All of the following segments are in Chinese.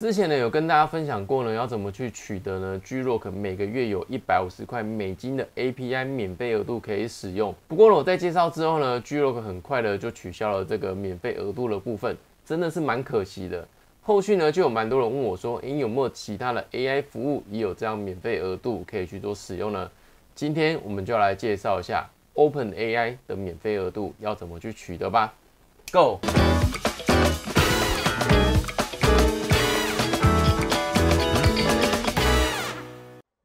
之前呢，有跟大家分享过呢，要怎么去取得呢？Grok c 每个月有一百五十块美金的 API 免费额度可以使用。不过呢，我在介绍之后呢，Grok c 很快的就取消了这个免费额度的部分，真的是蛮可惜的。后续呢，就有蛮多人问我说，诶，有没有其他的 AI 服务也有这样免费额度可以去做使用呢？今天我们就来介绍一下 Open AI 的免费额度要怎么去取得吧。Go。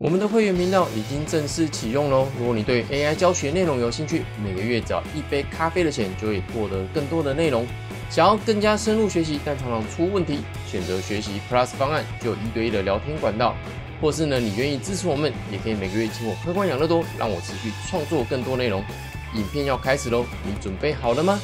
我们的会员频道已经正式启用喽！如果你对 AI 教学内容有兴趣，每个月只要一杯咖啡的钱，就可以获得更多的内容。想要更加深入学习，但常常出问题，选择学习 Plus 方案，就有一对一的聊天管道。或是呢，你愿意支持我们，也可以每个月请我喝罐养乐多，让我持续创作更多内容。影片要开始喽，你准备好了吗？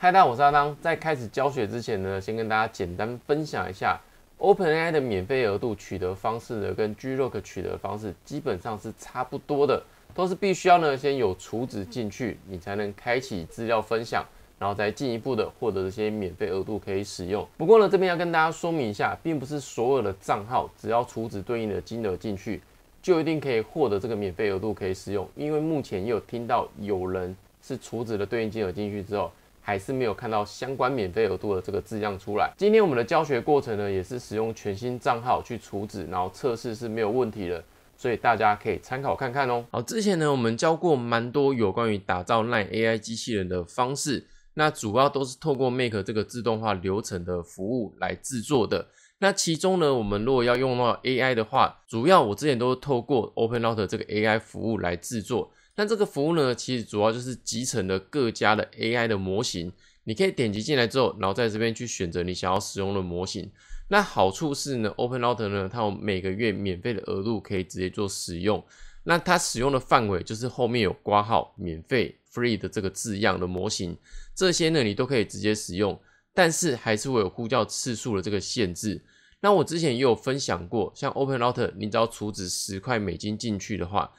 嗨，大家，我是阿当。在开始教学之前呢，先跟大家简单分享一下。OpenAI 的免费额度取得方式呢，跟 Grok 取得方式基本上是差不多的，都是必须要呢先有储值进去，你才能开启资料分享，然后再进一步的获得这些免费额度可以使用。不过呢，这边要跟大家说明一下，并不是所有的账号只要储值对应的金额进去，就一定可以获得这个免费额度可以使用，因为目前有听到有人是储值的对应金额进去之后。还是没有看到相关免费额度的这个字样出来。今天我们的教学过程呢，也是使用全新账号去处置，然后测试是没有问题的，所以大家可以参考看看哦。好，之前呢，我们教过蛮多有关于打造 LINE AI 机器人的方式，那主要都是透过 Make 这个自动化流程的服务来制作的。那其中呢，我们如果要用到 AI 的话，主要我之前都是透过 OpenRouter 这个 AI 服务来制作。那这个服务呢，其实主要就是集成了各家的 AI 的模型。你可以点击进来之后，然后在这边去选择你想要使用的模型。那好处是呢，OpenRouter 呢，它有每个月免费的额度可以直接做使用。那它使用的范围就是后面有挂号免费 free 的这个字样的模型，这些呢你都可以直接使用。但是还是会有呼叫次数的这个限制。那我之前也有分享过，像 OpenRouter，你只要储值十块美金进去的话。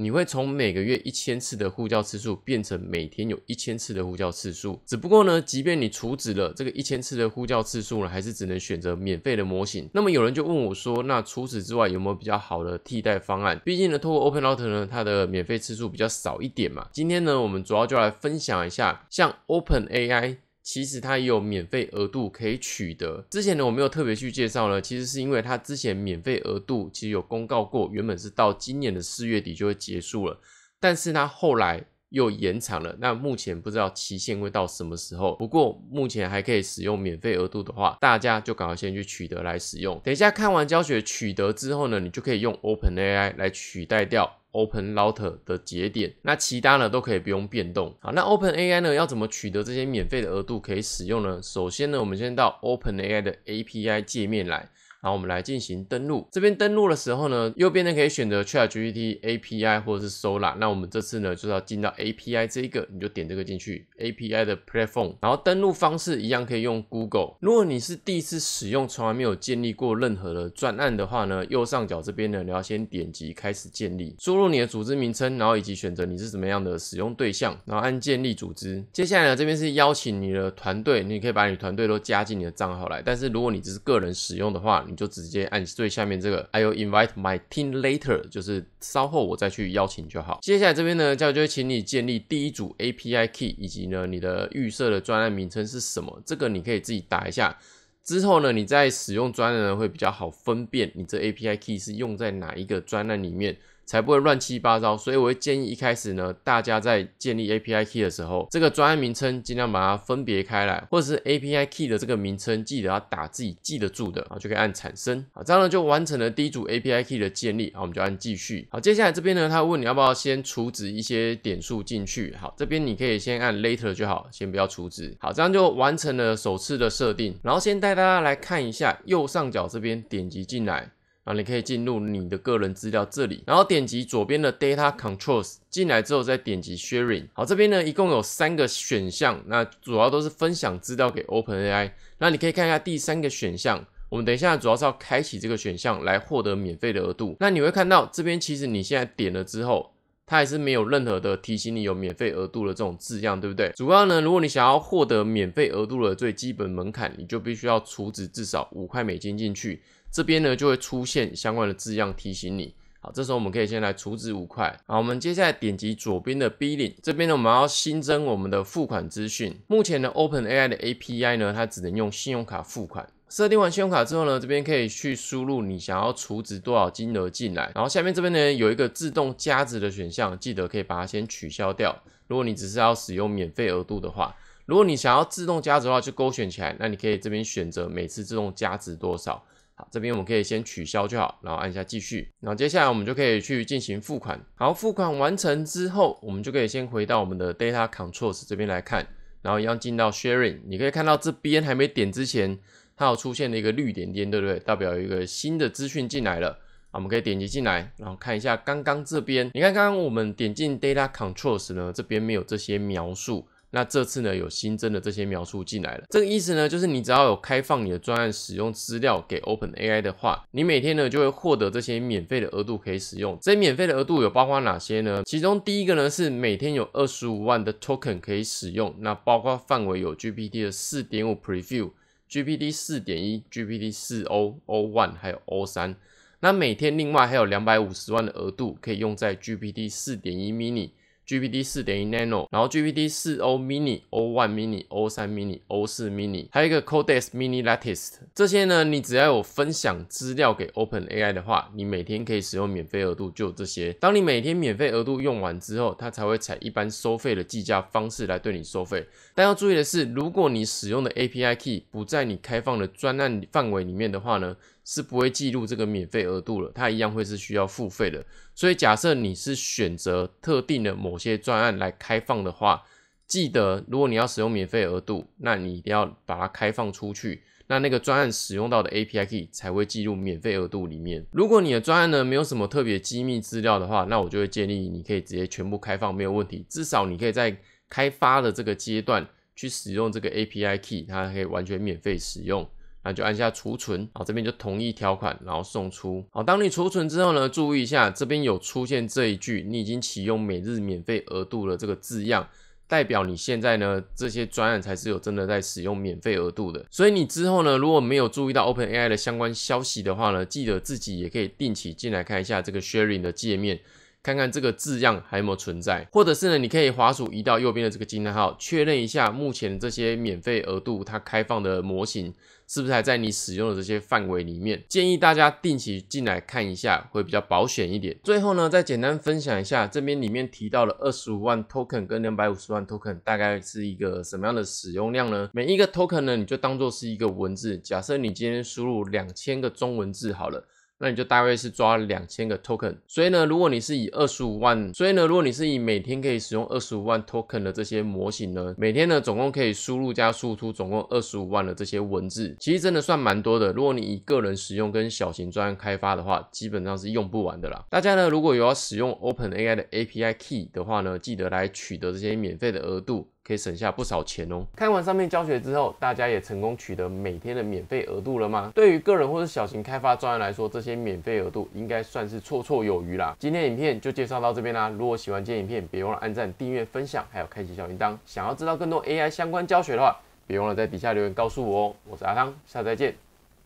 你会从每个月一千次的呼叫次数变成每天有一千次的呼叫次数，只不过呢，即便你除止了这个一千次的呼叫次数呢，还是只能选择免费的模型。那么有人就问我说，那除此之外有没有比较好的替代方案？毕竟呢，通过 OpenRouter 呢，它的免费次数比较少一点嘛。今天呢，我们主要就来分享一下像 OpenAI。其实它也有免费额度可以取得，之前呢我没有特别去介绍呢，其实是因为它之前免费额度其实有公告过，原本是到今年的四月底就会结束了，但是它后来。又延长了，那目前不知道期限会到什么时候。不过目前还可以使用免费额度的话，大家就赶快先去取得来使用。等一下看完教学取得之后呢，你就可以用 Open AI 来取代掉 Open Router 的节点。那其他呢都可以不用变动。好，那 Open AI 呢要怎么取得这些免费的额度可以使用呢？首先呢，我们先到 Open AI 的 API 界面来。然后我们来进行登录，这边登录的时候呢，右边呢可以选择 ChatGPT API 或者是 Solar。那我们这次呢就要进到 API 这一个，你就点这个进去，API 的 Platform。然后登录方式一样可以用 Google。如果你是第一次使用，从来没有建立过任何的专案的话呢，右上角这边呢你要先点击开始建立，输入你的组织名称，然后以及选择你是怎么样的使用对象，然后按建立组织。接下来呢，这边是邀请你的团队，你可以把你团队都加进你的账号来。但是如果你只是个人使用的话，你就直接按最下面这个，I'll invite my team later，就是稍后我再去邀请就好。接下来这边呢，教育就会请你建立第一组 API key，以及呢你的预设的专案名称是什么，这个你可以自己打一下。之后呢，你在使用专呢会比较好分辨你这 API key 是用在哪一个专案里面。才不会乱七八糟，所以我会建议一开始呢，大家在建立 API Key 的时候，这个专案名称尽量把它分别开来，或者是 API Key 的这个名称记得要打自己记得住的，啊，就可以按产生，好，这样呢就完成了第一组 API Key 的建立，啊，我们就按继续，好，接下来这边呢，他问你要不要先储值一些点数进去，好，这边你可以先按 Later 就好，先不要储值，好，这样就完成了首次的设定，然后先带大家来看一下右上角这边点击进来。啊，你可以进入你的个人资料这里，然后点击左边的 Data Controls，进来之后再点击 Sharing。好，这边呢一共有三个选项，那主要都是分享资料给 OpenAI。那你可以看一下第三个选项，我们等一下主要是要开启这个选项来获得免费的额度。那你会看到这边其实你现在点了之后，它还是没有任何的提醒你有免费额度的这种字样，对不对？主要呢，如果你想要获得免费额度的最基本门槛，你就必须要储值至少五块美金进去。这边呢就会出现相关的字样提醒你，好，这时候我们可以先来储值五块。好，我们接下来点击左边的 B 领，这边呢我们要新增我们的付款资讯。目前的 Open AI 的 API 呢，它只能用信用卡付款。设定完信用卡之后呢，这边可以去输入你想要储值多少金额进来。然后下面这边呢有一个自动加值的选项，记得可以把它先取消掉。如果你只是要使用免费额度的话，如果你想要自动加值的话，就勾选起来。那你可以这边选择每次自动加值多少。好，这边我们可以先取消就好，然后按下继续，然后接下来我们就可以去进行付款。好，付款完成之后，我们就可以先回到我们的 Data Controls 这边来看，然后一样进到 Sharing，你可以看到这边还没点之前，它有出现了一个绿点点，对不对？代表有一个新的资讯进来了我们可以点击进来，然后看一下刚刚这边，你看刚刚我们点进 Data Controls 呢，这边没有这些描述。那这次呢有新增的这些描述进来了，这个意思呢就是你只要有开放你的专案使用资料给 Open AI 的话，你每天呢就会获得这些免费的额度可以使用。这免费的额度有包括哪些呢？其中第一个呢是每天有二十五万的 token 可以使用，那包括范围有 GPT 的四点五 preview、GPT 四点一、GPT 四 O O One 还有 O 三。那每天另外还有两百五十万的额度可以用在 GPT 四点一 mini。GPT 四点一 Nano，然后 GPT 四 O Mini、O one Mini、O 三 Mini、O 四 Mini，还有一个 Codex Mini Latest。这些呢，你只要有分享资料给 Open AI 的话，你每天可以使用免费额度，就这些。当你每天免费额度用完之后，它才会采一般收费的计价方式来对你收费。但要注意的是，如果你使用的 API Key 不在你开放的专案范围里面的话呢？是不会记录这个免费额度了，它一样会是需要付费的。所以假设你是选择特定的某些专案来开放的话，记得如果你要使用免费额度，那你一定要把它开放出去，那那个专案使用到的 API Key 才会记录免费额度里面。如果你的专案呢没有什么特别机密资料的话，那我就会建议你可以直接全部开放没有问题，至少你可以在开发的这个阶段去使用这个 API Key，它可以完全免费使用。那就按下储存，好，这边就同意条款，然后送出。好，当你储存之后呢，注意一下，这边有出现这一句“你已经启用每日免费额度了”这个字样，代表你现在呢这些专案才是有真的在使用免费额度的。所以你之后呢如果没有注意到 OpenAI 的相关消息的话呢，记得自己也可以定期进来看一下这个 Sharing 的界面，看看这个字样还有没有存在，或者是呢你可以滑鼠移到右边的这个惊叹号，确认一下目前这些免费额度它开放的模型。是不是还在你使用的这些范围里面？建议大家定期进来看一下，会比较保险一点。最后呢，再简单分享一下，这边里面提到了二十五万 token 跟两百五十万 token，大概是一个什么样的使用量呢？每一个 token 呢，你就当做是一个文字。假设你今天输入两千个中文字，好了。那你就大约是抓两千个 token，所以呢，如果你是以二十五万，所以呢，如果你是以每天可以使用二十五万 token 的这些模型呢，每天呢总共可以输入加输出总共二十五万的这些文字，其实真的算蛮多的。如果你以个人使用跟小型专案开发的话，基本上是用不完的啦。大家呢如果有要使用 OpenAI 的 API key 的话呢，记得来取得这些免费的额度。可以省下不少钱哦！看完上面教学之后，大家也成功取得每天的免费额度了吗？对于个人或者小型开发专员来说，这些免费额度应该算是绰绰有余啦。今天影片就介绍到这边啦！如果喜欢今天影片，别忘了按赞、订阅、分享，还有开启小铃铛。想要知道更多 AI 相关教学的话，别忘了在底下留言告诉我哦。我是阿汤，下次再见，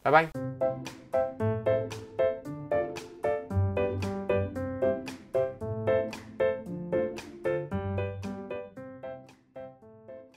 拜拜。